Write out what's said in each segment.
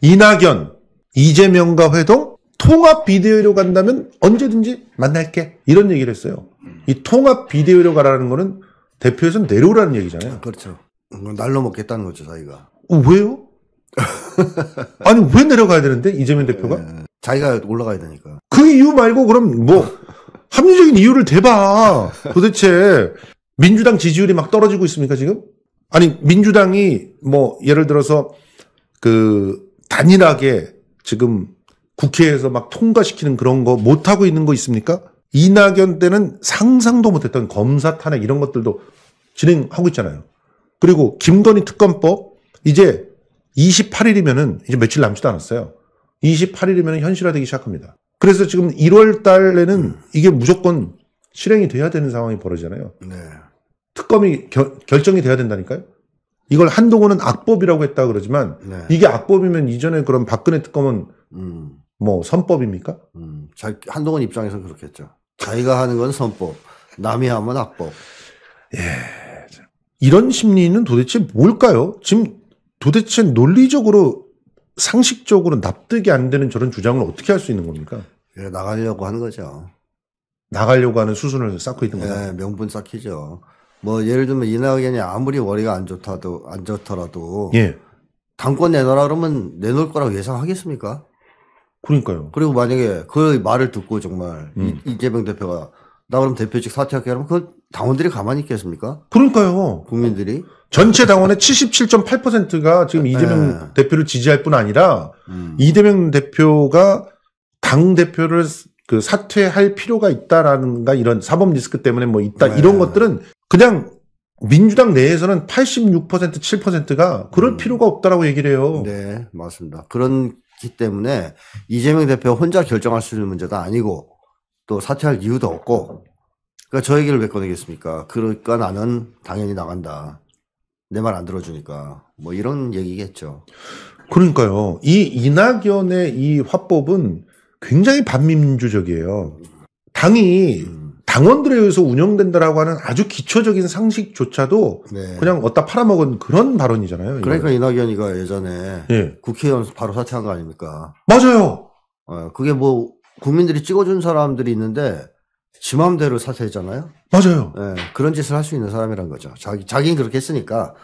이낙연, 이재명과 회동, 통합 비대위로 간다면 언제든지 만날게. 이런 얘기를 했어요. 이 통합 비대위로 가라는 거는 대표에서 내려오라는 얘기잖아요. 그렇죠. 날로 먹겠다는 거죠, 자기가. 어, 왜요? 아니, 왜 내려가야 되는데, 이재명 예, 대표가? 네, 자기가 올라가야 되니까. 그 이유 말고, 그럼 뭐, 합리적인 이유를 대봐. 도대체, 민주당 지지율이 막 떨어지고 있습니까, 지금? 아니, 민주당이, 뭐, 예를 들어서, 그, 단일하게 지금 국회에서 막 통과시키는 그런 거 못하고 있는 거 있습니까? 이낙연 때는 상상도 못했던 검사 탄핵 이런 것들도 진행하고 있잖아요. 그리고 김건희 특검법 이제 28일이면은 이제 며칠 남지도 않았어요. 28일이면 현실화되기 시작합니다. 그래서 지금 1월 달에는 음. 이게 무조건 실행이 돼야 되는 상황이 벌어지잖아요. 네. 특검이 겨, 결정이 돼야 된다니까요. 이걸 한동훈은 악법이라고 했다 그러지만 네. 이게 악법이면 이전에 그럼 박근혜 특검은 음. 뭐 선법입니까? 음. 자, 한동훈 입장에서 그렇겠죠. 자기가 하는 건 선법, 남이 하면 악법. 예. 이런 심리는 도대체 뭘까요? 지금 도대체 논리적으로 상식적으로 납득이 안 되는 저런 주장을 어떻게 할 수 있는 겁니까? 예, 나가려고 하는 거죠. 나가려고 하는 수순을 쌓고 있는 거죠. 예, 명분 쌓기죠. 뭐 예를 들면 이낙연이 아무리 머리가안 좋다도 안 좋더라도 예. 당권 내놔라 그러면 내놓을 거라고 예상하겠습니까? 그러니까요. 그리고 만약에 그 말을 듣고 정말 음. 이재명 대표가 나 그럼 대표직 사퇴할게 하면 그 당원들이 가만히 있겠습니까? 그러니까요. 국민들이 전체 당원의 77.8%가 지금 네. 이재명 네. 대표를 지지할 뿐 아니라 음. 이재명 대표가 당 대표를 그 사퇴할 필요가 있다라는가 이런 사법 리스크 때문에 뭐 있다 네. 이런 것들은 그냥 민주당 내에서는 86% 7%가 그럴 음. 필요가 없다라고 얘기를 해요. 네, 맞습니다. 그렇기 때문에 이재명 대표 혼자 결정할 수 있는 문제가 아니고 또 사퇴할 이유도 없고 그러니까 저 얘기를 왜 꺼내겠습니까? 그러니까 나는 당연히 나간다. 내 말 안 들어주니까 뭐 이런 얘기겠죠. 그러니까요. 이 이낙연의 이 화법은 굉장히 반민주적이에요. 당이 음. 당원들에 의해서 운영된다라고 하는 아주 기초적인 상식조차도 네. 그냥 어디다 팔아먹은 그런 발언이잖아요. 그러니까 이낙연이가 예전에 예. 국회의원 바로 사퇴한 거 아닙니까? 맞아요. 어, 그게 뭐 국민들이 찍어준 사람들이 있는데 지 마음대로 사퇴했잖아요. 맞아요. 예, 그런 짓을 할 수 있는 사람이란 거죠. 자기 자기는 그렇게 했으니까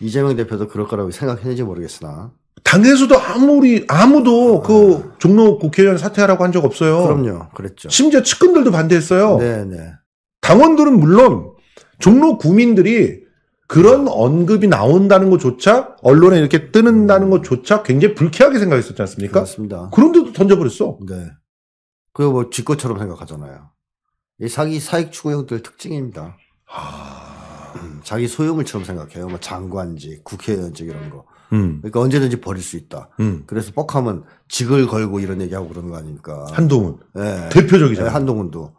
이재명 대표도 그럴 거라고 생각했는지 모르겠으나. 당에서도 아무리 아무도 그 종로 국회의원 사퇴하라고 한 적 없어요. 그럼요, 그랬죠. 심지어 측근들도 반대했어요. 네, 네. 당원들은 물론 종로 구민들이 그런 언급이 나온다는 것조차 언론에 이렇게 뜨는다는 것조차 굉장히 불쾌하게 생각했었지 않습니까? 그습니다 그런데도 던져버렸어. 네. 그거 뭐 쥐것처럼 생각하잖아요. 이 사기 사익 추구형들 특징입니다. 하... 아. 음, 자기 소유물처럼 생각해요. 뭐 장관직, 국회의원직 이런 거. 음. 그러니까 언제든지 버릴 수 있다. 음. 그래서 뻑하면 직을 걸고 이런 얘기하고 그러는 거 아닙니까? 한동훈. 네. 대표적이잖아요. 네, 한동훈도.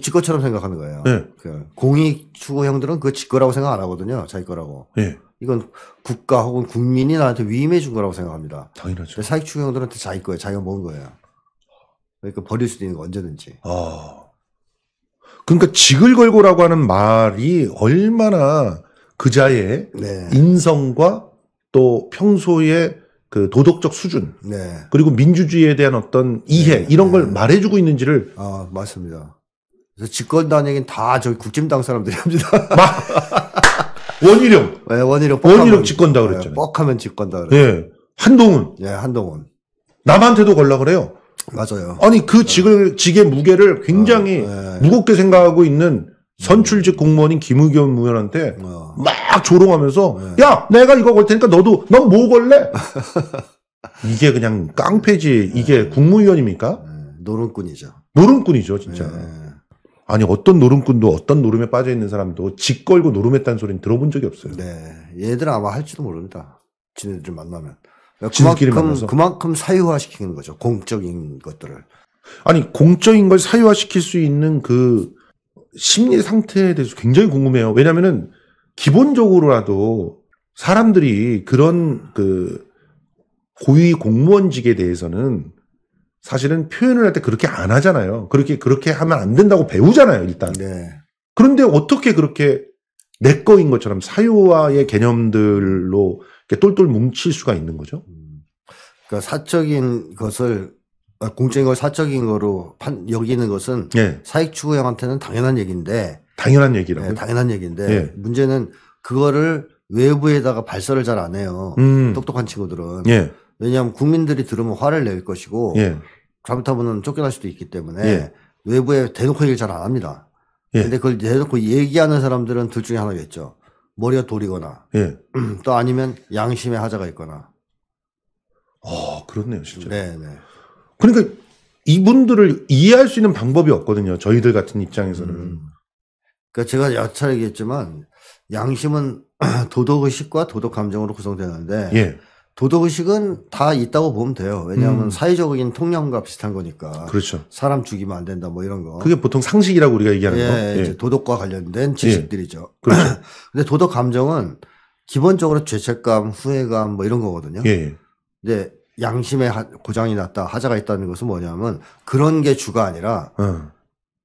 지 거처럼 생각하는 거예요. 네. 그 공익 추구 형들은 그거 지 거라고 생각 안 하거든요. 자기 거라고. 네. 이건 국가 혹은 국민이 나한테 위임해 준 거라고 생각합니다. 당연하죠. 사익 추구 형들한테 자기 거예요. 자기가 먹은 거예요. 그러니까 버릴 수도 있는 거 언제든지. 아. 그러니까 직을 걸고라고 하는 말이 얼마나 그자의 네. 인성과 또 평소에 그 도덕적 수준 네. 그리고 민주주의에 대한 어떤 이해 네. 이런 네. 걸 말해주고 있는지를 아 맞습니다. 그래서 집권단 얘기는 다 저기 국진당 사람들이 합니다. 원희룡, 네, 원희룡, 원희룡 집권다 그랬죠. 네, 뻑하면 집권다 그랬죠. 예, 네, 한동훈, 예, 한동훈. 남한테도 걸라 그래요. 맞아요. 아니 그 직을 직의 무게를 굉장히 아, 무겁게 생각하고 있는 선출직 공무원인 김우겸 의원한테 어. 막 조롱하면서 네. 야 내가 이거 걸 테니까 너도 넌 뭐 걸래? 이게 그냥 깡패지 이게 네. 국무위원입니까? 네. 노름꾼이죠. 노름꾼이죠 진짜. 네. 아니 어떤 노름꾼도 어떤 노름에 빠져 있는 사람도 직 걸고 노름했다는 소리는 들어본 적이 없어요. 네, 얘들 아마 할지도 모릅니다. 지네들 만나면 그만큼 그만큼 사유화 시키는 거죠. 공적인 것들을. 아니 공적인 걸 사유화 시킬 수 있는 그 심리 상태에 대해서 굉장히 궁금해요. 왜냐면은 기본적으로라도 사람들이 그런 그 고위 공무원직에 대해서는 사실은 표현을 할 때 그렇게 안 하잖아요. 그렇게 그렇게 하면 안 된다고 배우잖아요, 일단. 네. 그런데 어떻게 그렇게 내 거인 것처럼 사유와의 개념들로 이렇게 똘똘 뭉칠 수가 있는 거죠? 음. 그러니까 사적인 것을 아, 공적인 걸 사적인 거로 판, 여기는 것은 예. 사익 추구 형한테는 당연한 얘기인데 당연한 얘기라고 네, 당연한 얘기인데 예. 문제는 그거를 외부에다가 발설을 잘 안 해요. 음. 똑똑한 친구들은 예. 왜냐하면 국민들이 들으면 화를 낼 것이고 예. 잘못하면 쫓겨날 수도 있기 때문에 예. 외부에 대놓고 얘기를 잘 안 합니다. 예. 근데 그걸 대놓고 얘기하는 사람들은 둘 중에 하나겠죠. 머리가 돌이거나 예. 또 아니면 양심의 하자가 있거나. 아 그렇네요 실제로. 네네. 그러니까 이분들을 이해할 수 있는 방법이 없거든요. 저희들 같은 입장에서는. 음. 그러니까 제가 여차 얘기했지만 양심은 도덕의식과 도덕감정으로 구성되는데 예. 도덕의식은 다 있다고 보면 돼요. 왜냐하면 음. 사회적인 통념과 비슷한 거니까. 그렇죠. 사람 죽이면 안 된다 뭐 이런 거. 그게 보통 상식이라고 우리가 얘기하는 예, 거. 예. 이제 도덕과 관련된 지식들이죠. 예. 그렇죠. 근데 도덕 감정은 기본적으로 죄책감, 후회감 뭐 이런 거거든요. 예. 예. 근데 양심의 고장이 났다 하자가 있다는 것은 뭐냐면 그런 게 주가 아니라 음.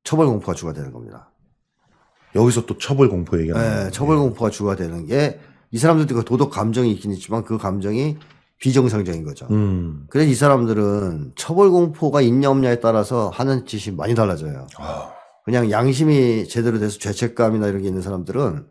처벌 공포가 주가 되는 겁니다. 여기서 또 처벌 공포 얘기가 네, 처벌 공포가 주가 되는 게 이 사람들도 그 도덕 감정이 있긴 있지만 그 감정이 비정상적인 거죠. 음. 그래서 이 사람들은 처벌 공포가 있냐 없냐에 따라서 하는 짓이 많이 달라져요. 아. 그냥 양심이 제대로 돼서 죄책감이나 이런 게 있는 사람들은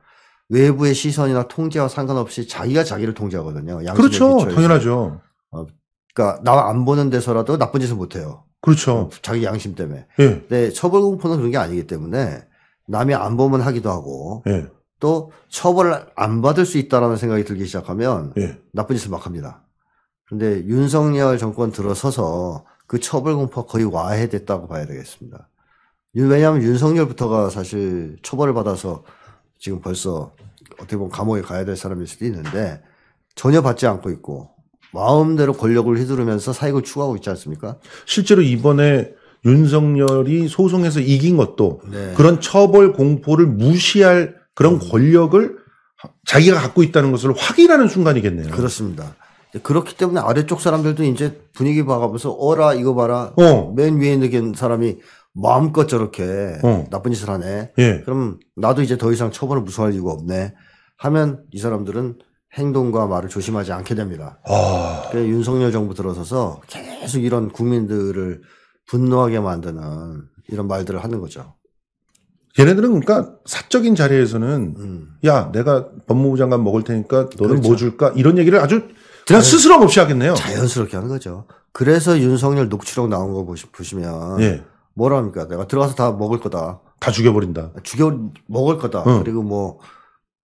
외부의 시선이나 통제와 상관없이 자기가 자기를 통제하거든요. 그렇죠. 기초에서. 당연하죠. 어, 그러니까 나안 보는 데서라도 나쁜 짓을 못 해요. 그렇죠. 어, 자기 양심 때문에. 예. 근데 처벌 공포는 그런 게 아니기 때문에 남이 안 보면 하기도 하고 예. 또 처벌 안 받을 수 있다라는 생각이 들기 시작하면 예. 나쁜 짓을 막 합니다. 그런데 윤석열 정권 들어서서 그 처벌 공포가 거의 와해됐다고 봐야 되겠습니다. 왜냐하면 윤석열부터가 사실 처벌을 받아서 지금 벌써 어떻게 보면 감옥에 가야 될 사람일 수도 있는데 전혀 받지 않고 있고 마음대로 권력을 휘두르면서 사익을 추구하고 있지 않습니까? 실제로 이번에 윤석열이 소송에서 이긴 것도 네. 그런 처벌 공포를 무시할 그런 권력을 자기가 갖고 있다는 것을 확인하는 순간이겠네요. 그렇습니다. 그렇기 때문에 아래쪽 사람들도 이제 분위기 봐가면서 어라 이거 봐라 어. 맨 위에 있는 사람이 마음껏 저렇게 어. 나쁜 짓을 하네. 예. 그럼 나도 이제 더 이상 처벌을 무서워할 이유가 없네. 하면 이 사람들은 행동과 말을 조심하지 않게 됩니다. 아... 그러니 윤석열 정부 들어서서 계속 이런 국민들을 분노하게 만드는 이런 말들을 하는 거죠. 얘네들은 그러니까 사적인 자리에서는 음. 야 내가 법무부 장관 먹을 테니까 너는 그렇죠. 뭐 줄까 이런 얘기를 아주 그냥 스스럼 없이 하겠네요. 자연스럽게 하는 거죠. 그래서 윤석열 녹취록 나온 거 보시, 면 예. 뭐합니까 내가 들어가서 다 먹을 거다. 다 죽여버린다. 죽여 먹을 거다. 응. 그리고 뭐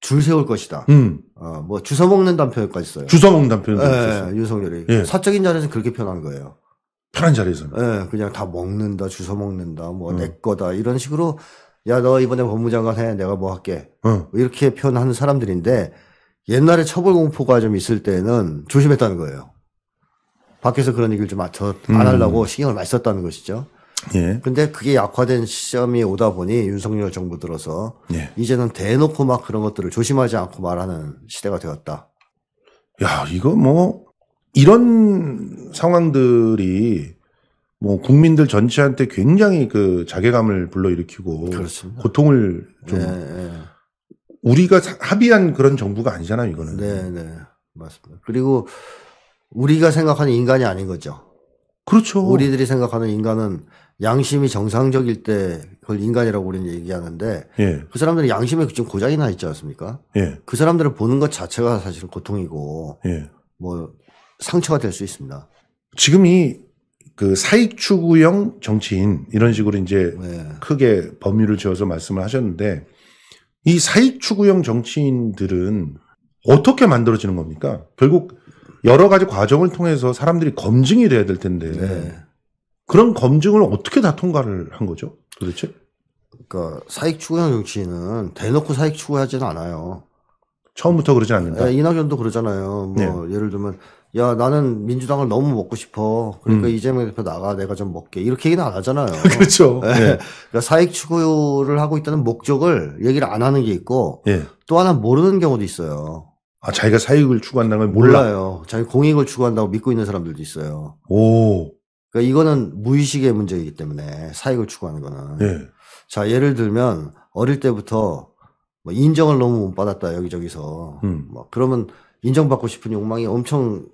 줄 세울 것이다. 음. 어, 뭐 주워 먹는다는 표까지 써요. 주워 먹는다표 예, 예, 윤석열이 예. 사적인 자리에서 그렇게 표현한 거예요. 편한 자리에서 예, 그냥 다 먹는다, 주워 먹는다, 뭐내 음. 거다 이런 식으로 야 너 이번에 법무장관 해, 내가 뭐 할게 음. 이렇게 표현하는 사람들인데 옛날에 처벌 공포가 좀 있을 때는 조심했다는 거예요. 밖에서 그런 얘기를 좀안 아, 음. 하려고 신경을 많이 썼다는 것이죠. 예. 근데 그게 약화된 시점이 오다 보니 윤석열 정부 들어서 예. 이제는 대놓고 막 그런 것들을 조심하지 않고 말하는 시대가 되었다. 야, 이거 뭐 이런 상황들이 뭐 국민들 전체한테 굉장히 그 자괴감을 불러일으키고 그렇습니다. 고통을 좀 예, 우리가 합의한 그런 정부가 아니잖아요, 이거는. 네, 네. 맞습니다. 그리고 우리가 생각하는 인간이 아닌 거죠. 그렇죠. 우리들이 생각하는 인간은 양심이 정상적일 때 그걸 인간이라고 우리는 얘기하는데 예. 그 사람들은 양심에 좀 고장이 나 있지 않습니까? 예. 그 사람들을 보는 것 자체가 사실 은 고통이고 예. 뭐 상처가 될 수 있습니다. 지금이 그 사익 추구형 정치인 이런 식으로 이제 네. 크게 범위를 지어서 말씀을 하셨는데 이 사익 추구형 정치인들은 어떻게 만들어지는 겁니까? 결국 여러 가지 과정을 통해서 사람들이 검증이 돼야 될 텐데 네. 그런 검증을 어떻게 다 통과를 한 거죠? 도대체? 그러니까 사익 추구형 정치인은 대놓고 사익 추구하지는 않아요. 처음부터 그러지 않는다. 네, 이낙연도 그러잖아요. 뭐 네. 예를 들면 야 나는 민주당을 너무 먹고 싶어. 그러니까 음. 이재명 대표 나가 내가 좀 먹게 이렇게 얘기는 안 하잖아요. 그렇죠. 예. 네. 그러니까 사익 추구를 하고 있다는 목적을 얘기를 안 하는 게 있고 예. 또 하나 모르는 경우도 있어요. 아 자기가 사익을 추구한다는 걸 몰라. 몰라요. 자기 공익을 추구한다고 믿고 있는 사람들도 있어요. 오. 그러니까 이거는 무의식의 문제이기 때문에 사익을 추구하는 거는. 네. 자, 예를 들면 어릴 때부터 뭐 인정을 너무 못 받았다 여기저기서. 음. 뭐 그러면 인정받고 싶은 욕망이 엄청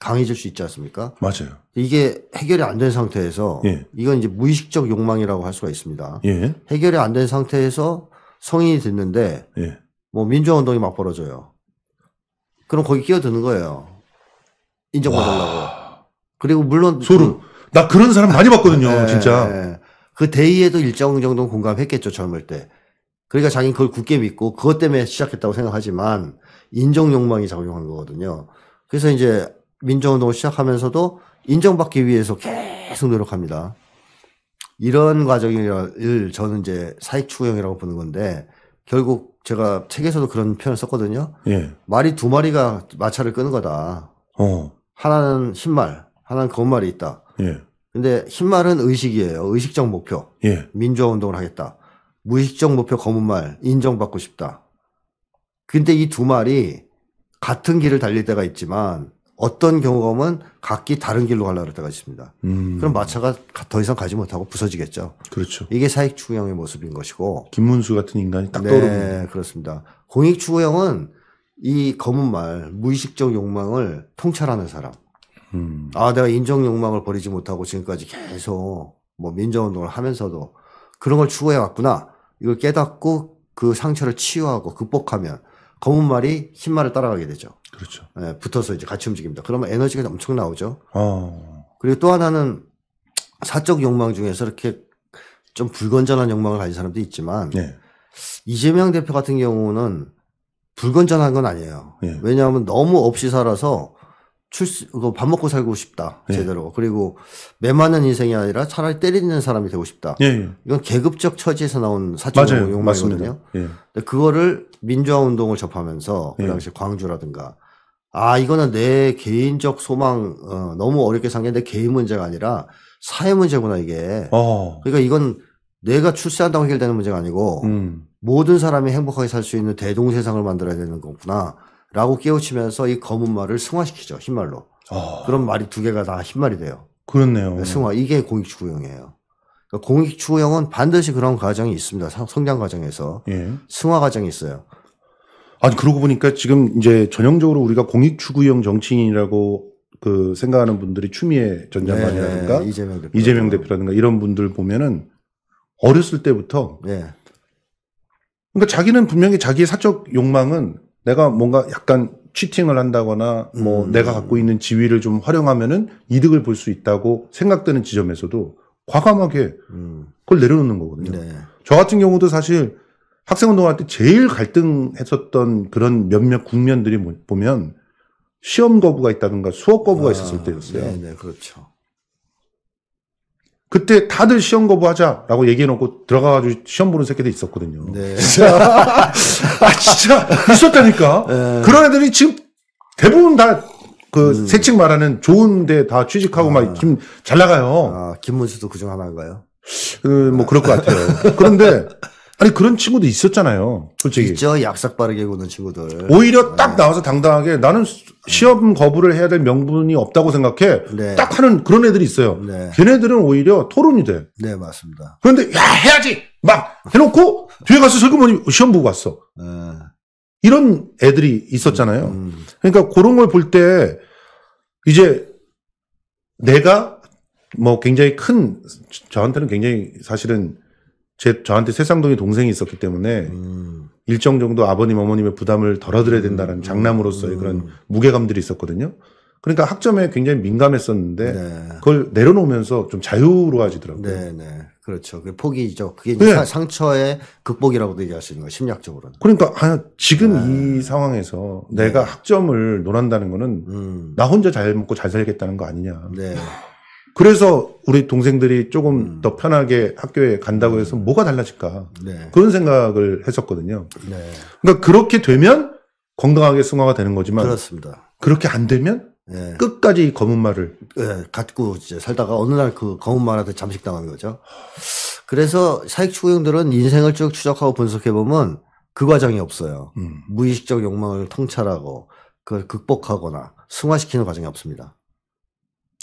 강해질 수 있지 않습니까? 맞아요. 이게 해결이 안 된 상태에서 예. 이건 이제 무의식적 욕망이라고 할 수가 있습니다. 예. 해결이 안 된 상태에서 성인이 됐는데 예. 뭐 민주화 운동이 막 벌어져요. 그럼 거기 끼어드는 거예요. 인정받으려고. 그리고 물론 소름. 그나 그런 사람 많이 봤거든요, 예, 진짜. 예. 그 대의에도 일정 정도 공감했겠죠, 젊을 때. 그러니까 자기는 그걸 굳게 믿고 그것 때문에 시작했다고 생각하지만 인정 욕망이 작용한 거거든요. 그래서 이제 민정운동을 시작하면서도 인정받기 위해서 계속 노력합니다. 이런 과정을 저는 이제 사익 추구형이라고 보는 건데 결국 제가 책에서도 그런 표현을 썼거든요. 예. 말이 두 마리가 마찰을 끄는 거다. 어. 하나는 신말 하나는 검은 말이 있다. 예. 근데 흰말은 의식이에요. 의식적 목표. 예. 민주화 운동을 하겠다. 무의식적 목표 검은 말 인정받고 싶다. 근데 이 두 말이 같은 길을 달릴 때가 있지만 어떤 경험은 우 각기 다른 길로 가려는 때가 있습니다. 음. 그럼 마차가 더 이상 가지 못하고 부서지겠죠. 그렇죠. 이게 사익 추구형의 모습인 것이고 김문수 같은 인간이 딱 네, 떠오르는 그렇습니다. 공익 추구형은 이 검은 말 무의식적 욕망을 통찰하는 사람. 음. 아, 내가 인정 욕망을 버리지 못하고 지금까지 계속 뭐 민정운동을 하면서도 그런 걸 추구해 왔구나. 이걸 깨닫고 그 상처를 치유하고 극복하면 검은 말이 흰 말을 따라가게 되죠. 그렇죠. 예, 붙어서 이제 같이 움직입니다. 그러면 에너지가 엄청 나오죠. 어. 그리고 또 하나는 사적 욕망 중에서 이렇게 좀 불건전한 욕망을 가진 사람도 있지만 예. 이재명 대표 같은 경우는 불건전한 건 아니에요. 예. 왜냐하면 너무 없이 살아서 출세, 밥 먹고 살고 싶다. 예. 제대로. 그리고 매맞는 인생이 아니라 차라리 때리는 사람이 되고 싶다. 예. 예. 이건 계급적 처지에서 나온 사적 욕망이거든요. 예. 그거를 민주화 운동을 접하면서 그 예. 당시 광주라든가 아, 이거는 내 개인적 소망, 어, 너무 어렵게 산 게 내 개인 문제가 아니라 사회 문제구나, 이게. 어. 그러니까 이건 내가 출세한다고 해결되는 문제가 아니고 음. 모든 사람이 행복하게 살 수 있는 대동세상을 만들어야 되는 거구나. 라고 깨우치면서 이 검은 말을 승화시키죠. 흰말로. 어. 아. 그런 말이 두 개가 다 흰말이 돼요. 그렇네요. 네, 승화. 이게 공익추구형이에요. 그러니까 공익추구형은 반드시 그런 과정이 있습니다. 성장 과정에서. 예. 승화 과정이 있어요. 아니, 그러고 보니까 지금 이제 전형적으로 우리가 공익추구형 정치인이라고 그 생각하는 분들이 추미애 전 네, 장관이라든가 네, 이재명, 대표. 이재명 대표라든가 이런 분들 보면은 어렸을 때부터 네. 그러니까 자기는 분명히 자기의 사적 욕망은 내가 뭔가 약간 치팅을 한다거나 뭐 음. 내가 갖고 있는 지위를 좀 활용하면은 이득을 볼 수 있다고 생각되는 지점에서도 과감하게 음. 그걸 내려놓는 거거든요. 네. 저 같은 경우도 사실 학생운동할 때 제일 갈등했었던 그런 몇몇 국면들이 뭐 보면 시험 거부가 있다든가 수업 거부가 아, 있었을 때였어요. 네, 네 그렇죠. 그때 다들 시험 거부하자라고 얘기해놓고 들어가가지고 시험 보는 새끼도 있었거든요. 네. 아 진짜 있었다니까. 네. 그런 애들이 지금 대부분 다. 그, 음. 세칙 말하는 좋은데 다 취직하고 아. 막 지금 잘 나가요. 아, 김문수도 그 중 하나인가요? 그, 뭐, 그럴 것 같아요. 그런데, 아니, 그런 친구도 있었잖아요. 솔직히. 있죠. 약삭 빠르게 구는 친구들. 오히려 딱 네. 나와서 당당하게 나는 시험 거부를 해야 될 명분이 없다고 생각해 네. 딱 하는 그런 애들이 있어요. 네. 걔네들은 오히려 토론이 돼. 네 맞습니다. 그런데 야 해야지 막 해놓고 뒤에 가서 설그머니 시험 보고 왔어. 네. 이런 애들이 있었잖아요. 음. 음. 그러니까 그런 걸 볼 때 이제 내가 뭐 굉장히 큰 저한테는 굉장히 사실은 제 저한테 세상동이 동생이 있었기 때문에 음. 일정 정도 아버님 어머님의 부담을 덜어드려야 된다는 음. 음 장남으로서의 음, 그런 음. 무게감들이 있었거든요. 그러니까 학점에 굉장히 민감했었는데 네. 그걸 내려놓으면서 좀 자유로워지더라고요. 네, 네. 그렇죠. 그 포기죠. 그게 네. 상처의 극복이라고도 얘기할 수 있는 거예요. 심리학적으로는. 그러니까 아, 지금 네. 이 상황에서 네. 내가 학점을 논한다는 거는 음. 나 혼자 잘 먹고 잘 살겠다는 거 아니냐. 네. 그래서 우리 동생들이 조금 음. 더 편하게 학교에 간다고 해서 음. 뭐가 달라질까 네. 그런 생각을 했었거든요. 네. 그러니까 그렇게 되면 건강하게 승화가 되는 거지만 그렇습니다. 그렇게 안 되면 네. 끝까지 검은 말을 예, 갖고 살다가 어느 날 그 검은 말한테 잠식당한 거죠. 그래서 사익 추구형들은 인생을 쭉 추적하고 분석해 보면 그 과정이 없어요. 음. 무의식적 욕망을 통찰하고 그걸 극복하거나 승화시키는 과정이 없습니다.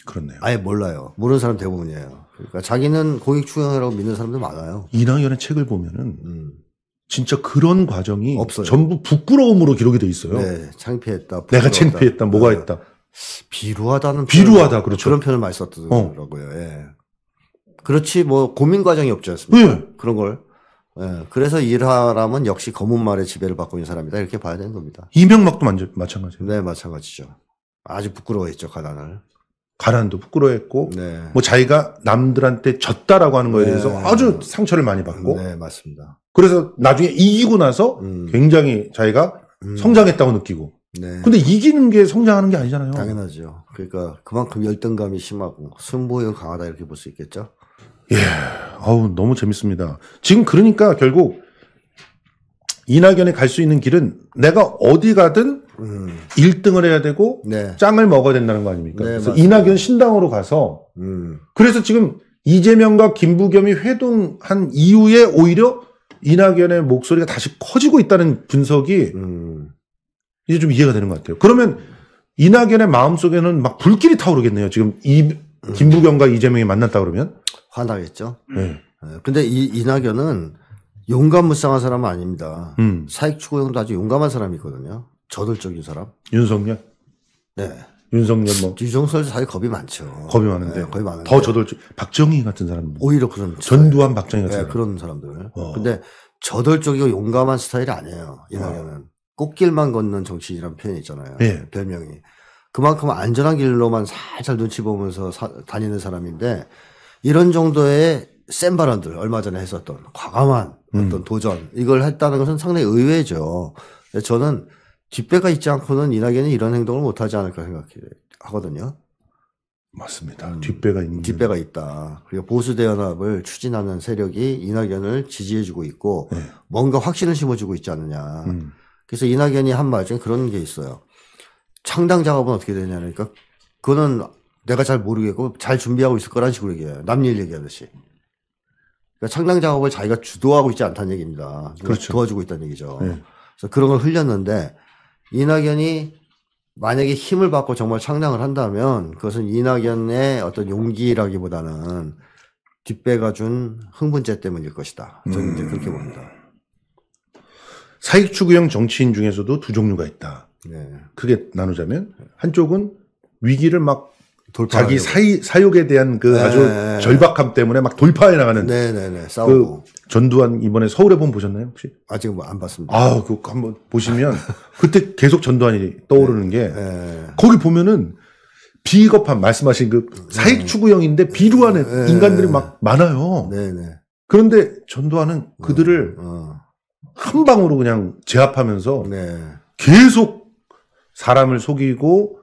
그렇네요. 아예 몰라요. 모르는 사람 대부분이에요. 그러니까 자기는 공익 추구이라고 믿는 사람들 많아요. 이낙연의 책을 보면은 음. 진짜 그런 과정이 없어요. 전부 부끄러움으로 기록이 돼 있어요. 네, 창피했다. 내가 창피했다. 뭐가 네. 했다. 비루하다는 비루하다 그렇죠. 그런 표현을 많이 썼더라고요. 어. 예. 그렇지 뭐 고민 과정이 없지 않습니까? 예. 그런 걸. 예. 그래서 일하람은 역시 검은 말의 지배를 받고 있는 사람이다 이렇게 봐야 되는 겁니다. 이명박도 마찬가지 네, 마찬가지죠. 아주 부끄러워했죠 가난을. 가난도 부끄러워했고 네. 뭐 자기가 남들한테 졌다라고 하는 거에 네. 대해서 네. 아주 상처를 많이 받고 네, 맞습니다. 그래서 나중에 이기고 나서 음. 굉장히 자기가 음. 성장했다고 느끼고 네. 근데 이기는 게 성장하는 게 아니잖아요. 당연하죠. 그러니까 그만큼 열등감이 심하고 승부욕 강하다 이렇게 볼 수 있겠죠. 예. 아우 너무 재밌습니다. 지금 그러니까 결국 이낙연에 갈 수 있는 길은 내가 어디 가든 음. 1등을 해야 되고 네. 짱을 먹어야 된다는 거 아닙니까? 네, 그래서 맞습니다. 이낙연 신당으로 가서 음. 그래서 지금 이재명과 김부겸이 회동한 이후에 오히려 이낙연의 목소리가 다시 커지고 있다는 분석이 음. 이제 좀 이해가 되는 것 같아요. 그러면 이낙연의 마음속에는 막 불길이 타오르겠네요. 지금 이 음. 김부겸과 이재명이 만났다 그러면 화나겠죠. 네. 네. 근데 이 이낙연은 용감무쌍한 사람은 아닙니다. 음. 사익 추구형도 아주 용감한 사람이거든요. 저돌적인 사람? 윤석열? 네. 윤석열 뭐 유정설 사실 겁이 많죠. 겁이 많은데, 네, 겁이 많은데. 더 저돌적 박정희 같은 사람 오히려 그런 전두환 박정희 네, 같은 사람. 그런 사람들. 어. 근데 저돌적이고 용감한 스타일이 아니에요. 이낙연은 어. 꽃길만 걷는 정치인이라는 표현이 있잖아요. 네. 별명이 그만큼 안전한 길로만 살살 눈치 보면서 사, 다니는 사람인데 이런 정도의 센 발언들 얼마 전에 했었던 과감한 음. 어떤 음. 도전 이걸 했다는 것은 상당히 의외죠. 저는 뒷배가 있지 않고는 이낙연이 이런 행동을 못하지 않을까 생각하거든요. 맞습니다. 음, 뒷배가 있는. 뒷배가 있다. 그리고 보수대연합을 추진하는 세력이 이낙연을 지지해주고 있고 네. 뭔가 확신을 심어주고 있지 않느냐. 음. 그래서 이낙연이 한 말 중에 그런 게 있어요. 창당 작업은 어떻게 되냐. 그러니까 그거는 내가 잘 모르겠고 잘 준비하고 있을 거란 식으로 얘기해요. 남일 얘기하듯이. 그러니까 창당 작업을 자기가 주도하고 있지 않다는 얘기입니다. 그렇죠. 도와주고 있다는 얘기죠. 네. 그래서 그런 걸 흘렸는데 이낙연이 만약에 힘을 받고 정말 창당을 한다면 그것은 이낙연의 어떤 용기라기보다는 뒷배가 준 흥분제 때문일 것이다. 저는 음. 이제 그렇게 봅니다. 사익 추구형 정치인 중에서도 두 종류가 있다. 네. 크게 나누자면 한쪽은 위기를 막 돌파 자기 사이, 사욕에 대한 그 네. 아주 절박함 때문에 막 돌파해 나가는 네네네 네, 네. 그 싸우고 그 전두환 이번에 서울에 본 보셨나요 혹시? 아직 뭐안 봤습니다. 아그 한번 보시면 그때 계속 전두환이 떠오르는 네. 게 네. 거기 보면은 비겁한 말씀하신 그 네. 사익 추구형인데 비루한 인간들이 막 많아요. 네네. 그런데 전두환은 그들을 어, 어. 한 방으로 그냥 제압하면서 계속 사람을 속이고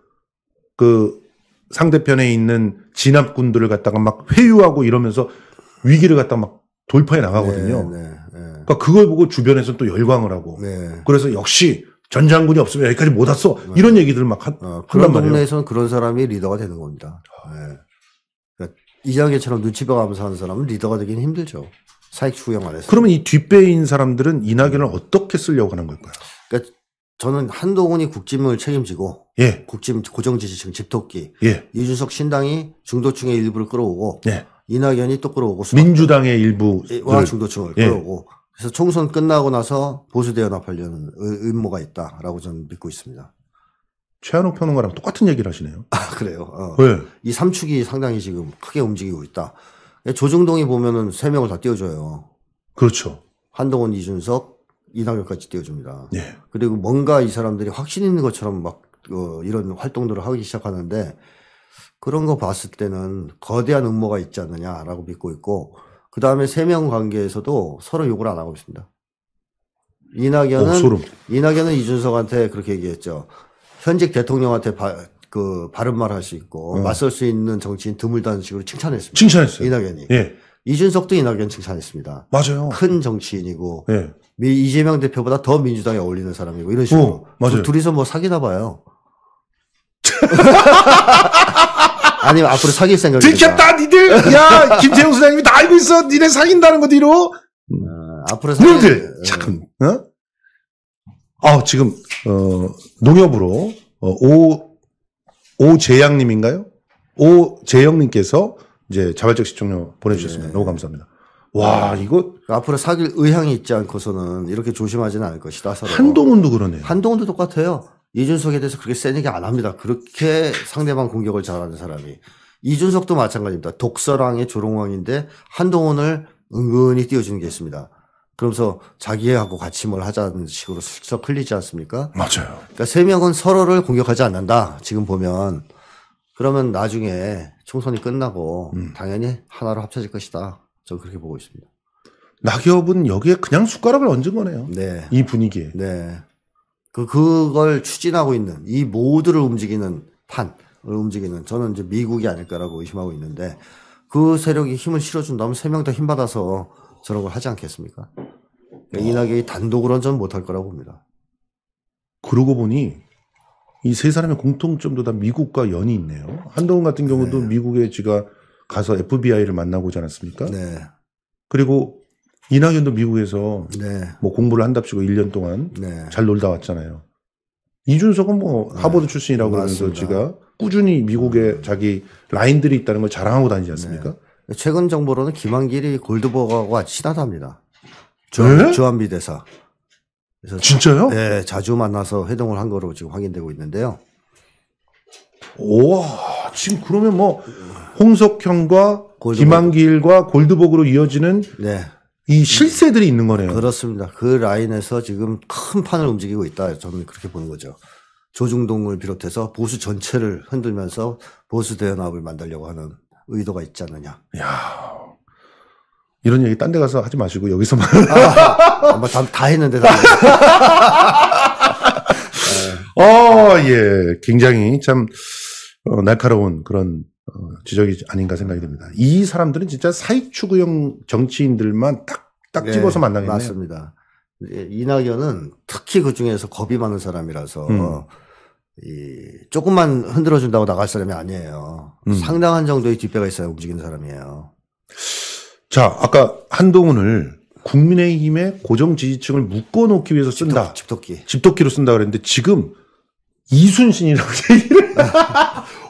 그 상대편에 있는 진압군들을 갖다가 막 회유하고 이러면서 위기를 갖다가 막 돌파해 나가거든요. 네, 네, 네. 그러니까 그걸 보고 주변에서 는또 열광을 하고 네. 그래서 역시 전 장군이 없으면 여기까지 못 왔어 네. 이런 얘기들을 막 하, 어, 그런 말이에요. 동네에서는 그런 사람이 리더가 되는 겁니다. 네. 그러니까 이장계처럼 눈치 봐가면서 하는 사람은 리더가 되긴 힘들죠. 사익 추구형 안에서. 그러면 이 뒷배인 사람들은 이낙연을 어떻게 쓰려고 하는 걸까요? 그러니까 저는 한동훈이 국짐을 책임지고 예. 국짐 고정 지지층 집토끼 예. 이준석 신당이 중도층의 일부를 끌어오고 예. 이낙연이 또 끌어오고 민주당의 일부와 예, 중도층을 예. 끌어오고 그래서 총선 끝나고 나서 보수 대연합하려는 의무가 있다라고 저는 믿고 있습니다. 최한옥 평론가랑 똑같은 얘기를 하시네요. 아 그래요. 어. 네. 이 삼축이 상당히 지금 크게 움직이고 있다. 예, 조중동이 보면은 세 명을 다 띄워줘요. 그렇죠. 한동훈, 이준석, 이낙연까지 띄워줍니다. 네. 그리고 뭔가 이 사람들이 확신 있는 것처럼 막 어, 이런 활동들을 하기 시작하는데 그런 거 봤을 때는 거대한 음모가 있지 않느냐라고 믿고 있고 그 다음에 세 명 관계에서도 서로 욕을 안 하고 있습니다. 이낙연은 오, 어, 이낙연은 이준석한테 그렇게 얘기했죠. 현직 대통령한테 바, 그 바른 말 할 수 있고 어. 맞설 수 있는 정치인 드물다는 식으로 칭찬했습니다. 칭찬했어요. 이낙연이. 예. 이준석도 이낙연 칭찬했습니다. 맞아요. 큰 정치인이고 예. 이재명 대표보다 더 민주당에 어울리는 사람이고 이런 식으로. 어, 맞아요. 둘이서 뭐 사귀나 봐요. 아니면 앞으로 사귈 생각이 들켰다 니들 야김재형 소장님이 다 알고 있어 니네 사귄다는 거 뒤로 어, 앞으로 사귈 놈들 예. 잠깐 어? 아 지금 어 농협으로 어, 오 오재양님인가요 오재영님께서 이제 자발적 시청료 보내주셨습니다 네. 너무 감사합니다 와 이거 앞으로 사귈 의향이 있지 않고서는 이렇게 조심하지는 않을 것이다. 서로. 한동훈도 그러네요. 한동훈도 똑같아요. 이준석에 대해서 그렇게 센 얘기 안 합니다. 그렇게 상대방 공격을 잘하는 사람이 이준석도 마찬가지입니다. 독서랑의 조롱왕인데 한동훈을 은근히 띄워주는 게 있습니다. 그러면서 자기하고 같이 뭘 하자는 식으로 슬쩍 흘리지 않습니까? 맞아요. 그러니까 세 명은 서로를 공격하지 않는다. 지금 보면 그러면 나중에 총선이 끝나고 음. 당연히 하나로 합쳐질 것이다. 저는 그렇게 보고 있습니다. 낙엽은 여기에 그냥 숟가락을 얹은 거네요. 네. 이 분위기에. 네. 그, 그걸 추진하고 있는 이 모두를 움직이는 판을 움직이는 저는 이제 미국이 아닐까라고 의심하고 있는데 그 세력이 힘을 실어준다면 세 명 다 힘받아서 저런 걸 하지 않겠습니까? 그 이낙연이 단독으로는 저는 못할 거라고 봅니다. 그러고 보니 이 세 사람의 공통점도 다 미국과 연이 있네요. 한동훈 같은 경우도 네. 미국에 지가 가서 FBI를 만나고 오지 않았습니까? 네. 그리고 이낙연도 미국에서 네. 뭐 공부를 한답시고 1년 동안 네. 잘 놀다 왔잖아요. 이준석은 뭐 네. 하버드 출신이라고 그러면서 제가 꾸준히 미국에 자기 라인들이 있다는 걸 자랑하고 다니지 않습니까? 네. 최근 정보로는 김한길이 골드버거와 친하답니다. 주한, 네? 주한 대사. 그래서 진짜요? 네, 자주 만나서 회동을 한 거로 지금 확인되고 있는데요. 오와 지금 그러면 뭐 홍석형과 골드버 김한길과 골드복으로 이어지는 네. 이 실세들이 있는 거네요. 그렇습니다. 그 라인에서 지금 큰 판을 움직이고 있다. 저는 그렇게 보는 거죠. 조중동을 비롯해서 보수 전체를 흔들면서 보수 대연합을 만들려고 하는 의도가 있지 않느냐. 야 이런 얘기 딴 데 가서 하지 마시고 여기서만. 아, 마 다, 다 했는데. 다 했는데. 어, 예. 굉장히 참 어, 날카로운 그런 어, 지적이 아닌가 생각이 듭니다. 이 사람들은 진짜 사익 추구형 정치인들만 딱, 딱 집어서 네, 만나겠네요. 맞습니다. 예, 이낙연은 특히 그 중에서 겁이 많은 사람이라서 음. 이 조금만 흔들어 준다고 나갈 사람이 아니에요. 음. 상당한 정도의 뒷배가 있어야 움직이는 사람이에요. 자, 아까 한동훈을 국민의힘의 고정 지지층을 묶어놓기 위해서 쓴다. 집토끼. 집토 집토끼로 쓴다 그랬는데 지금 이순신이라고 얘기를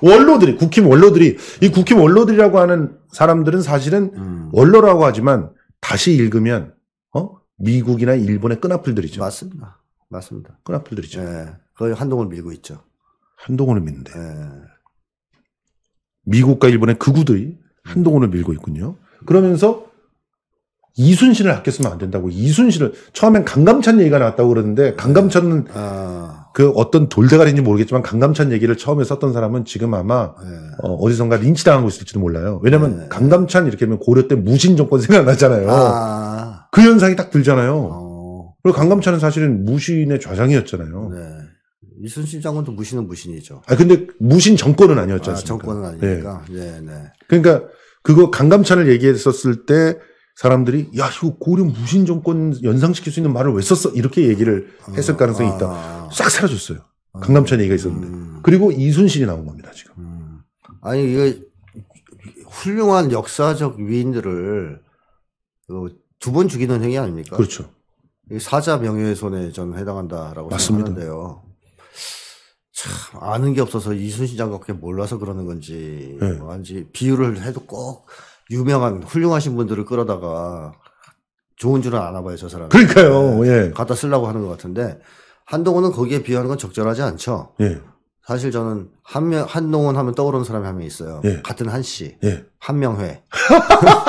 원로들이 국힘 원로들이 이 국힘 원로들이라고 하는 사람들은 사실은 음. 원로라고 하지만 다시 읽으면 어 미국이나 일본의 끈앞을들이죠 맞습니다. 맞습니다. 끈앞을들이죠 예. 거의 한동훈 밀고 있죠. 한동훈을 믿는데 예. 미국과 일본의 극우들이 한동훈을 밀고 있군요. 그러면서 이순신을 아껴 쓰면 안 된다고. 이순신을 처음엔 강감찬 얘기가 나왔다고 그러는데 강감찬은 아. 그 어떤 돌대가리인지 모르겠지만 강감찬 얘기를 처음에 썼던 사람은 지금 아마 네. 어, 디선가 린치 당하고 있을지도 몰라요. 왜냐면 네. 강감찬 이렇게 하면 고려 때 무신 정권 생각나잖아요. 아. 그 현상이 딱 들잖아요. 어. 그리고 강감찬은 사실은 무신의 좌장이었잖아요. 네. 이순신 장군도 무신은 무신이죠. 아 근데 무신 정권은 아니었잖아요. 아, 정권은 아니니까. 네. 네, 네. 그러니까 그거 강감찬을 얘기했었을 때 사람들이 야 이거 고려 무신 정권 연상시킬 수 있는 말을 왜 썼어 이렇게 얘기를 했을 아, 가능성이 있다. 아. 싹 사라졌어요. 아. 강남천 얘기가 있었는데 음. 그리고 이순신이 나온 겁니다 지금. 음. 아니 이거 훌륭한 역사적 위인들을 어, 두번 죽이는 행위 아닙니까? 그렇죠. 사자 명예훼손에 저는 해당한다라고 맞습니다. 생각하는데요. 참 아는 게 없어서 이순신 장관밖에 몰라서 그러는 건지 네. 한지 비유를 해도 꼭 유명한 훌륭하신 분들을 끌어다가 좋은 줄은 아나 봐요 저 사람. 그러니까요. 네. 예. 갖다 쓰려고 하는 것 같은데 한동훈은 거기에 비하는 유건 적절하지 않죠. 예. 사실 저는 한 명, 한동훈 하면 떠오르는 사람이 한 명 있어요. 예. 같은 한 씨. 예. 한명회.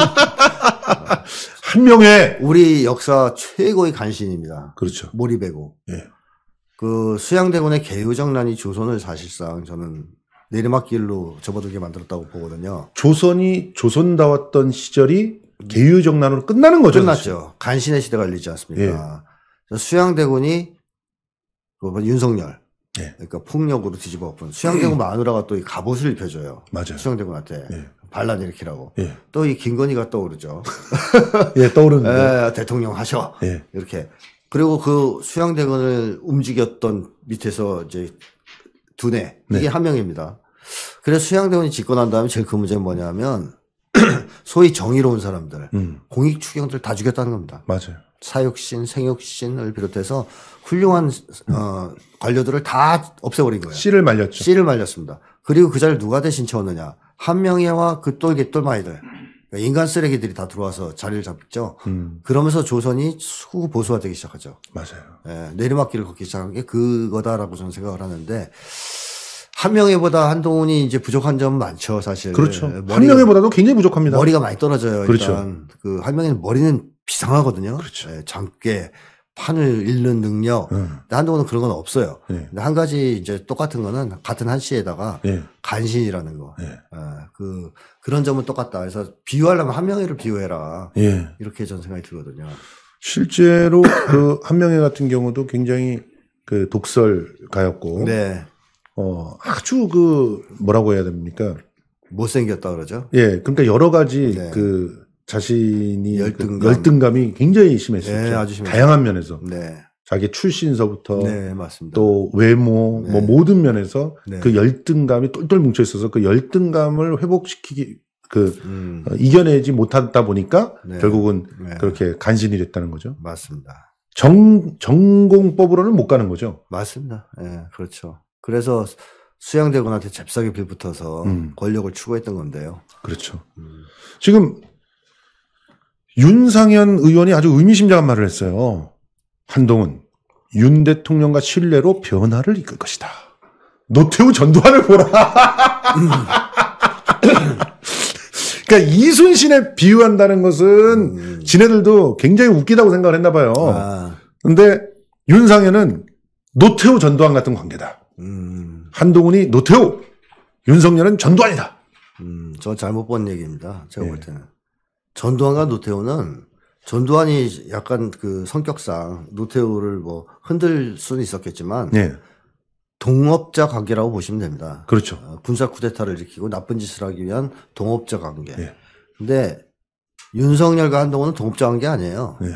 한명회. 우리 역사 최고의 간신입니다. 그렇죠. 몰입해고그 예. 수양대군의 개유정란이 조선을 사실상 저는 내리막길로 접어들게 만들었다고 보거든요. 조선이 조선다웠던 시절이 개유정난으로 끝나는 거죠. 끝났죠. 사실. 간신의 시대가 열리지 않습니까? 예. 수양대군이 그 윤석열 예. 그러니까 폭력으로 뒤집어 엎은 수양대군 마누라가 또 이 갑옷을 입혀줘요. 맞아요. 수양대군한테 예. 반란 일으키라고. 예. 또이 김건희가 떠오르죠. 예, 떠오르는데 에, 예, 대통령 하셔. 예. 이렇게 그리고 그 수양대군을 움직였던 밑에서 이제 두뇌 네. 이게 네. 한 명입니다. 그래서 수양대원이 집권한 다음에 제일 큰 문제는 뭐냐면 소위 정의로운 사람들, 음. 공익 추경들 다 죽였다는 겁니다. 맞아요. 사육신, 생육신을 비롯해서 훌륭한 어, 관료들을 다 없애버린 거예요. 씨를 말렸죠. 씨를 말렸습니다. 그리고 그 자리를 누가 대신 채웠느냐? 한명희와 그 똘개똘마이들. 그러니까 인간 쓰레기들이 다 들어와서 자리를 잡죠. 음. 그러면서 조선이 수 보수화되기 시작하죠. 맞아요. 예, 내리막길을 걷기 시작한 게 그거다라고 저는 생각을 하는데 한명에보다 한동훈이 이제 부족한 점 많죠, 사실. 그렇죠. 한명회보다도 굉장히 부족합니다. 머리가 많이 떨어져요. 그렇죠. 그 한명의 머리는 비상하거든요. 그렇죠. 예, 장깨 판을 읽는 능력. 네. 예. 한동안은 그런 건 없어요. 네. 근데 한 가지 이제 똑같은 거는 같은 한시에다가 네. 예. 간신이라는 거. 네. 아, 그 그런 점은 똑같다. 그래서 비유하려면 한 명이를 비유해라. 이렇게 전 생각이 들거든요. 실제로 그 한 명의 같은 경우도 굉장히 그 독설가였고, 네. 어 아주 그 뭐라고 해야 됩니까? 못생겼다 그러죠. 예, 그러니까 여러 가지 네. 그 자신이 그 열등감. 그 열등감이 굉장히 심했었죠. 네, 다양한 면에서. 네. 자기 출신서부터 네, 또 외모 네. 뭐 모든 면에서 네. 그 열등감이 똘똘 뭉쳐 있어서 그 열등감을 회복시키기 그 음. 어, 이겨내지 못하다 보니까 네. 결국은 그렇게 간신히 됐다는 거죠. 맞습니다. 정 전공법으로는 못 가는 거죠. 맞습니다. 예, 그렇죠. 그래서 수양대군한테 잽싸게 빌붙어서 음. 권력을 추구했던 건데요. 그렇죠. 음. 지금 윤상현 의원이 아주 의미심장한 말을 했어요. 한동훈 윤 대통령과 신뢰로 변화를 이끌 것이다. 노태우 전두환을 보라. 그러니까 이순신에 비유한다는 것은 음. 지네들도 굉장히 웃기다고 생각을 했나 봐요. 아. 근데 윤상현은 노태우 전두환 같은 관계다. 음. 한동훈이 노태우, 윤석열은 전두환이다. 음, 저 잘못 본 얘기입니다. 제가 네. 볼 때는. 전두환과 노태우는 전두환이 약간 그 성격상 노태우를 뭐 흔들 수는 있었겠지만 네. 동업자 관계라고 보시면 됩니다. 그렇죠. 어, 군사 쿠데타를 일으키고 나쁜 짓을 하기 위한 동업자 관계. 네. 근데 윤석열과 한동훈은 동업자 관계 아니에요. 네.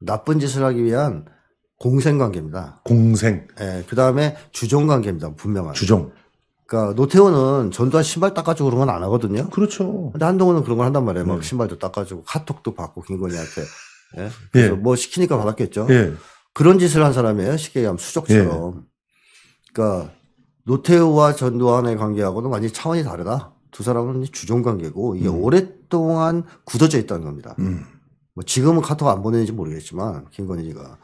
나쁜 짓을 하기 위한 공생 관계입니다. 공생. 예, 네, 그 다음에 주종 관계입니다. 분명한. 주종. 그러니까 노태우는 전두환 신발 닦아주고 그런 건 안 하거든요. 그렇죠. 근데 한동훈은 그런 걸 한단 말이에요. 막 네. 신발도 닦아주고 카톡도 받고 김건희한테. 예. 예. 그래서 예. 뭐 시키니까 받았겠죠. 예. 그런 짓을 한 사람이에요. 쉽게 얘기하면 수족처럼. 예. 그러니까 노태우와 전두환의 관계하고는 완전히 차원이 다르다. 두 사람은 주종 관계고 이게 음. 오랫동안 굳어져 있다는 겁니다. 음. 뭐 지금은 카톡 안 보내는지 모르겠지만 김건희가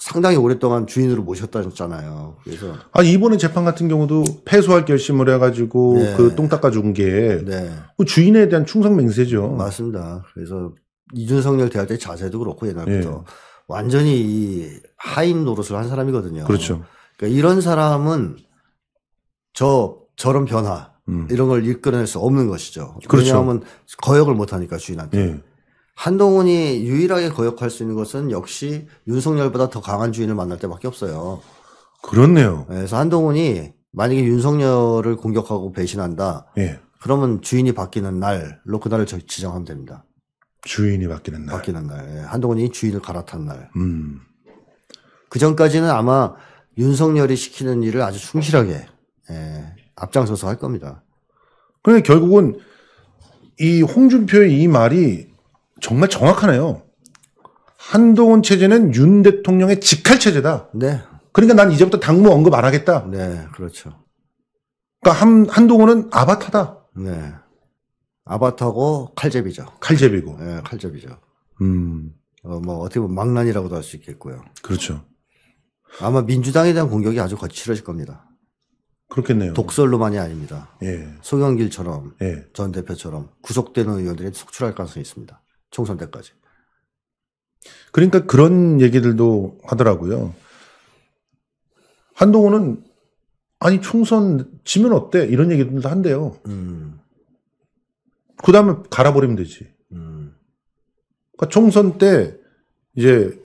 상당히 오랫동안 주인으로 모셨다잖아요. 그래서 아 이번에 재판 같은 경우도 패소할 결심을 해가지고 네. 그똥 닦아준 게 네. 그 주인에 대한 충성맹세죠. 맞습니다. 그래서 이준석열 대할 때 자세도 그렇고 옛날부터 네. 완전히 이 하인 노릇을 한 사람이거든요. 그렇죠. 그러니까 이런 사람은 저 저런 변화 음. 이런 걸 이끌어낼 수 없는 것이죠. 그렇죠. 왜냐하면 거역을 못하니까 주인한테. 네. 한동훈이 유일하게 거역할 수 있는 것은 역시 윤석열보다 더 강한 주인을 만날 때밖에 없어요. 그렇네요. 네, 그래서 한동훈이 만약에 윤석열을 공격하고 배신한다. 예. 그러면 주인이 바뀌는 날로 그날을 지정하면 됩니다. 주인이 바뀌는 날. 바뀌는 날. 예, 한동훈이 주인을 갈아탄 날. 음. 그 전까지는 아마 윤석열이 시키는 일을 아주 충실하게 예, 앞장서서 할 겁니다. 그런데 결국은 이 홍준표의 이 말이 정말 정확하네요. 한동훈 체제는 윤 대통령의 직할 체제다. 네. 그러니까 난 이제부터 당무 언급 안 하겠다. 네, 그렇죠. 그러니까 한, 한동훈은 아바타다. 네. 아바타고 칼제비죠. 칼제비고. 네, 칼제비죠. 음. 어, 뭐 어떻게 보면 망난이라고도 할 수 있겠고요. 그렇죠. 아마 민주당에 대한 공격이 아주 거칠어질 겁니다. 그렇겠네요. 독설로만이 아닙니다. 예. 송영길처럼 예. 전 대표처럼 구속되는 의원들이 속출할 가능성이 있습니다. 총선 때까지. 그러니까 그런 얘기들도 하더라고요. 한동훈은 아니 총선 지면 어때 이런 얘기들도 한대요. 음. 그 다음에 갈아버리면 되지. 음. 그러니까 총선 때 이제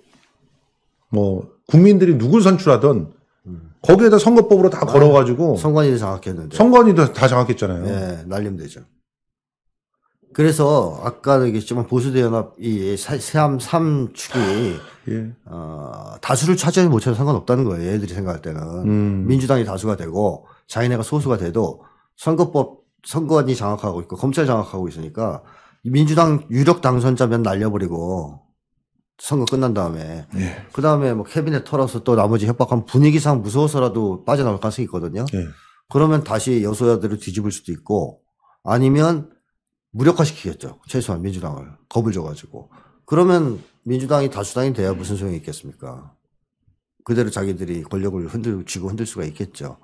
뭐 국민들이 누굴 선출하던 음. 거기에다 선거법으로 다 아, 걸어가지고 선관위도 장악했는데 선관위도 다 장악했잖아요. 네, 날리면 되죠. 그래서 아까 얘기했지만 보수대연합 이 3, 3축이 예. 어, 다수를 차지하지 못해도 상관없다는 거예요. 얘들이 생각할 때는. 음. 민주당이 다수가 되고 자기네가 소수가 돼도 선거법, 선거안이 장악하고 있고 검찰 장악하고 있으니까 민주당 유력 당선자 면 날려버리고 선거 끝난 다음에 예. 그 다음에 뭐 캐비넷 털어서 또 나머지 협박하면 분위기상 무서워서라도 빠져나올 가능성이 있거든요. 예. 그러면 다시 여소야들을 뒤집을 수도 있고 아니면 무력화시키겠죠. 최소한 민주당을 겁을 줘가지고 그러면 민주당이 다수당이 돼야 무슨 소용이 있겠습니까? 그대로 자기들이 권력을 흔들 쥐고 흔들 수가 있겠죠.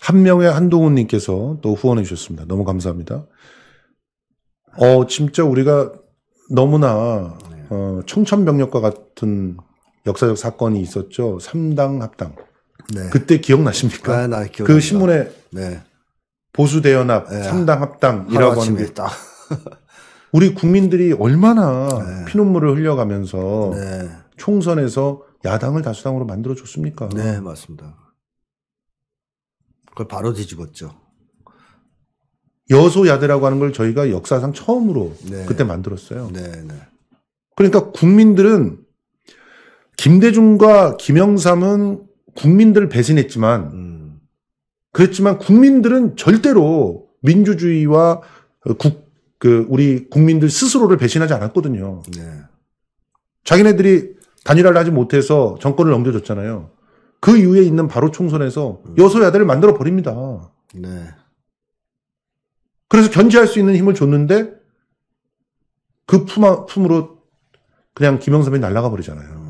한 명의 한동훈님께서 또 후원해 주셨습니다. 너무 감사합니다. 어 진짜 우리가 너무나 네. 어, 청천벽력과 같은 역사적 사건이 있었죠. 3당 합당. 네. 그때 기억나십니까? 아, 그 신문에 네. 보수 대연합, 네. 예. 3당 합당이라고 하는 게 있다. 우리 국민들이 얼마나 네. 피눈물을 흘려가면서 네. 총선에서 야당을 다수당으로 만들어 줬습니까? 네, 맞습니다. 그걸 바로 뒤집었죠. 여소야대라고 하는 걸 저희가 역사상 처음으로 네. 그때 만들었어요. 네, 네. 그러니까 국민들은 김대중과 김영삼은 국민들 을 배신했지만 음. 그랬지만 국민들은 절대로 민주주의와 국, 그, 우리 국민들 스스로를 배신하지 않았거든요. 네. 자기네들이 단일화를 하지 못해서 정권을 넘겨줬잖아요. 그 이후에 있는 바로 총선에서 음. 여소야대를 만들어 버립니다. 네. 그래서 견제할 수 있는 힘을 줬는데 그 품, 품으로 그냥 김영삼이 날아가 버리잖아요.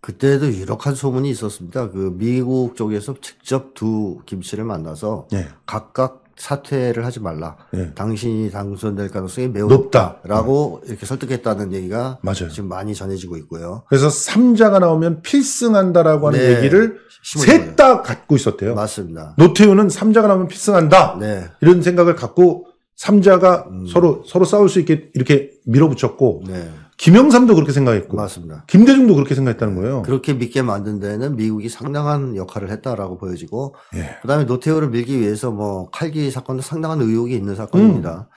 그때도 유력한 소문이 있었습니다. 그 미국 쪽에서 직접 두김 씨를 만나서 네. 각각 사퇴를 하지 말라. 네. 당신이 당선될 가능성이 매우 높다. 라고 네. 이렇게 설득했다는 얘기가 맞아요. 지금 많이 전해지고 있고요. 그래서 3자가 나오면 필승한다라고 하는 네. 얘기를 셋 다 갖고 있었대요. 맞습니다. 노태우는 3자가 나오면 필승한다. 네. 이런 생각을 갖고 3자가 음. 서로 서로 싸울 수 있게 이렇게 밀어붙였고 네. 김영삼도 그렇게 생각했고 맞습니다. 김대중도 그렇게 생각했다는 네. 거예요. 그렇게 믿게 만든 데는 미국이 상당한 역할을 했다라고 보여지고 예. 그다음에 노태우를 밀기 위해서 뭐 칼기 사건도 상당한 의혹이 있는 사건입니다.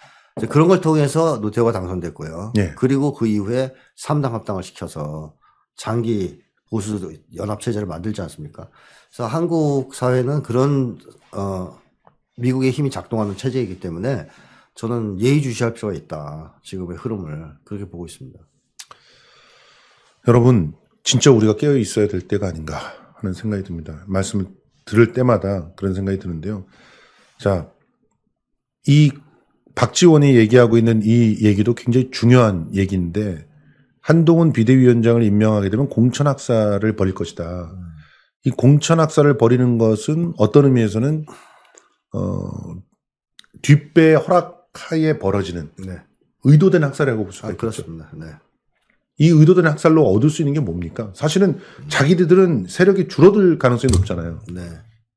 음. 그런 걸 통해서 노태우가 당선됐고요. 예. 그리고 그 이후에 3당 합당을 시켜서 장기 보수 연합 체제를 만들지 않습니까? 그래서 한국 사회는 그런 어 미국의 힘이 작동하는 체제이기 때문에 저는 예의주시할 필요가 있다. 지금의 흐름을 그렇게 보고 있습니다. 여러분, 진짜 우리가 깨어 있어야 될 때가 아닌가 하는 생각이 듭니다. 말씀을 들을 때마다 그런 생각이 드는데요. 자, 이 박지원이 얘기하고 있는 이 얘기도 굉장히 중요한 얘기인데 한동훈 비대위원장을 임명하게 되면 공천학사를 벌일 것이다. 이공천학사를 벌이는 것은 어떤 의미에서는 어, 뒷배 허락하에 벌어지는 네. 의도된 학살이라고 볼 수가 아, 있겠죠. 그렇습니다. 네. 이 의도된 학살로 얻을 수 있는 게 뭡니까? 사실은 자기들은 세력이 줄어들 가능성이 높잖아요. 네.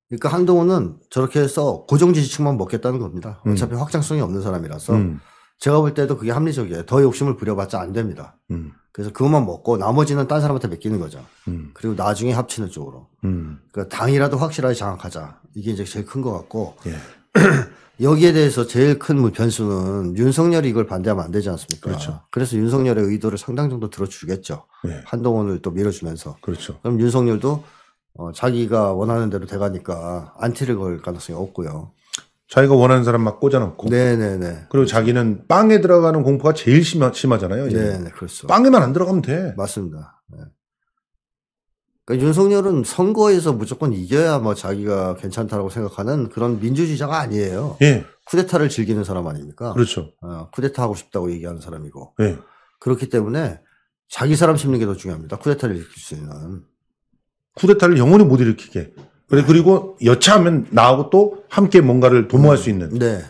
그러니까 한동훈은 저렇게 해서 고정 지지층만 먹겠다는 겁니다. 음. 어차피 음. 확장성이 없는 사람이라서 음. 제가 볼 때도 그게 합리적이에요. 더 욕심을 부려봤자 안 됩니다. 음. 그래서 그것만 먹고 나머지는 딴 사람한테 맡기는 거죠. 음. 그리고 나중에 합치는 쪽으로. 음. 그러니까 당이라도 확실하게 장악하자. 이게 이제 제일 큰 것 같고 예. 여기에 대해서 제일 큰 뭐 변수는 윤석열이 이걸 반대하면 안 되지 않습니까? 그렇죠. 그래서 윤석열의 의도를 상당 정도 들어주겠죠. 네. 한동훈을 또 밀어주면서. 그렇죠. 그럼 윤석열도 어, 자기가 원하는 대로 돼가니까 안티를 걸 가능성이 없고요. 자기가 원하는 사람 막 꽂아놓고. 네네네. 그리고 그렇죠. 자기는 빵에 들어가는 공포가 제일 심하, 심하잖아요. 네네, 그렇죠. 빵에만 안 들어가면 돼. 맞습니다. 그러니까 윤석열은 선거에서 무조건 이겨야 뭐 자기가 괜찮다라고 생각하는 그런 민주주의자가 아니에요. 예. 쿠데타를 즐기는 사람 아닙니까? 그렇죠. 어, 쿠데타 하고 싶다고 얘기하는 사람이고. 예. 그렇기 때문에 자기 사람 심는 게 더 중요합니다. 쿠데타를 일으킬 수 있는. 쿠데타를 영원히 못 일으키게. 그래 네. 그리고 여차하면 나하고 또 함께 뭔가를 도모할 수 음. 있는. 네.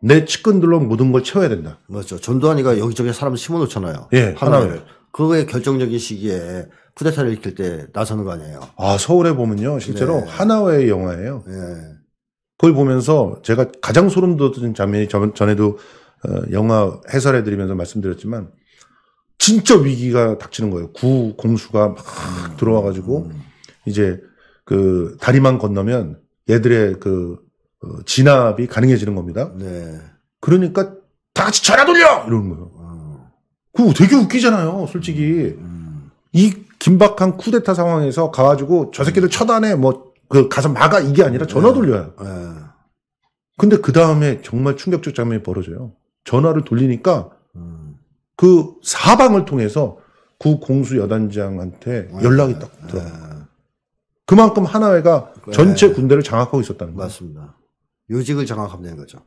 내 측근들로 모든 걸 채워야 된다. 맞죠. 그렇죠. 전두환이가 여기저기 사람 심어놓잖아요. 예. 하나를. 하나를. 그거의 결정적인 시기에 쿠데타를 일으킬 때 나서는 거 아니에요. 아, 서울에 보면요. 실제로 네. 하나의 영화예요. 네. 그걸 보면서 제가 가장 소름 돋은 장면이 전, 전에도 어, 영화 해설해드리면서 말씀드렸지만 진짜 위기가 닥치는 거예요. 구 공수가 막 음, 들어와가지고 음. 이제 그 다리만 건너면 얘들의 그 어, 진압이 가능해지는 겁니다. 네. 그러니까 다 같이 전화 돌려 이러는 거예요. 음. 그거 되게 웃기잖아요, 솔직히. 음. 음. 이 긴박한 쿠데타 상황에서 가가지고 저 새끼들 음. 처단해 뭐그 가서 막아 이게 아니라 전화 네. 돌려요. 네. 근데 그 다음에 정말 충격적 장면이 벌어져요. 전화를 돌리니까 음. 그 사방을 통해서 구 공수 여단장한테 네. 연락이 딱 네. 들어요. 그만큼 하나회가 전체 군대를 장악하고 있었다는 거죠요 맞습니다. 요직을 장악한다는 거죠.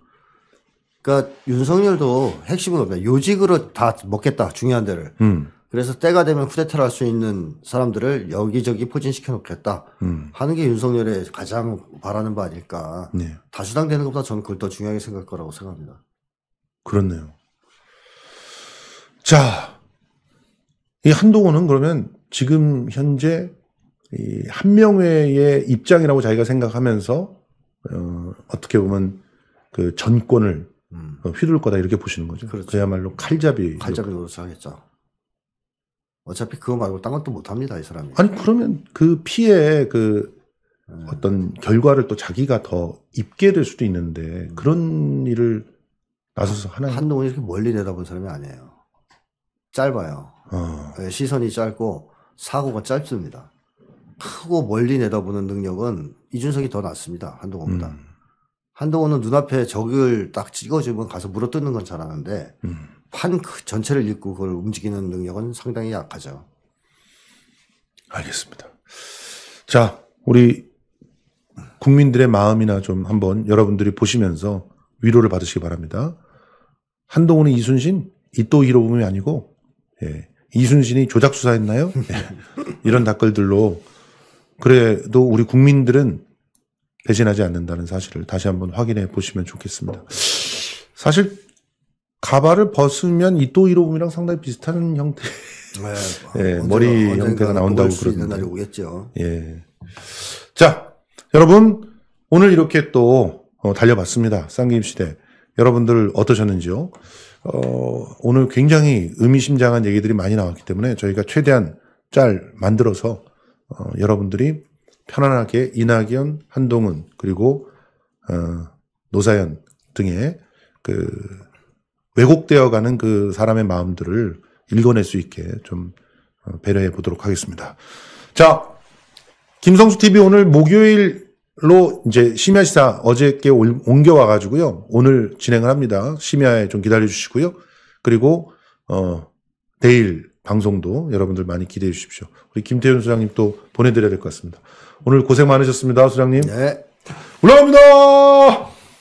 그러니까 윤석열도 핵심은 없다. 요직으로 다 먹겠다 중요한 데를. 음. 그래서 때가 되면 쿠데타를 할 수 있는 사람들을 여기저기 포진시켜 놓겠다 음. 하는 게 윤석열의 가장 바라는 바 아닐까. 네. 다수당 되는 것보다 저는 그걸 더 중요하게 생각할 거라고 생각합니다. 그렇네요. 자, 이 한동훈은 그러면 지금 현재 이 한명회의 입장이라고 자기가 생각하면서 어, 어떻게 보면 그 전권을 음. 어, 휘둘 거다 이렇게 보시는 거죠. 그렇죠. 그야말로 칼잡이. 칼잡이 노릇을 하겠죠. 어차피 그거 말고 딴 것도 못 합니다, 이 사람이. 아니, 그러면 그 피해 그 네. 어떤 결과를 또 자기가 더 입게 될 수도 있는데 음. 그런 일을 나서서 하나 한동훈 이렇게 멀리 내다본 사람이 아니에요. 짧아요. 어. 예, 시선이 짧고 사고가 짧습니다. 크고 멀리 내다보는 능력은 이준석이 더 낫습니다. 한동훈보다. 음. 한동훈은 눈앞에 적을 딱 찍어주면 가서 물어뜯는 건 잘하는데 음. 판 그 전체를 읽고 그걸 움직이는 능력은 상당히 약하죠. 알겠습니다. 자, 우리 국민들의 마음이나 좀 한번 여러분들이 보시면서 위로를 받으시기 바랍니다. 한동훈이 이순신 이또 히로부이 아니고 예. 이순신이 조작 수사했나요? 예, 이런 댓글들로 그래도 우리 국민들은 배신하지 않는다는 사실을 다시 한번 확인해 보시면 좋겠습니다. 사실 가발을 벗으면 이 또이로움이랑 상당히 비슷한 형태. 네, 예, 뭐, 머리 형태가 나온다고 그러는 날이 오겠죠. 예. 자, 여러분 오늘 이렇게 또 어, 달려봤습니다. 쌍게임 시대. 여러분들 어떠셨는지요? 어, 오늘 굉장히 의미심장한 얘기들이 많이 나왔기 때문에 저희가 최대한 짤 만들어서 어, 여러분들이 편안하게 이낙연, 한동훈 그리고 어, 노사연 등의 그 왜곡되어가는 그 사람의 마음들을 읽어낼 수 있게 좀 어, 배려해 보도록 하겠습니다. 자, 김성수 TV 오늘 목요일로 이제 심야 시사 어제께 옮겨와 가지고요. 오늘 진행을 합니다. 심야에 좀 기다려 주시고요. 그리고 어 내일 방송도 여러분들 많이 기대해 주십시오. 우리 김태윤 소장님 또 보내드려야 될 것 같습니다. 오늘 고생 많으셨습니다, 소장님. 네. 올라갑니다!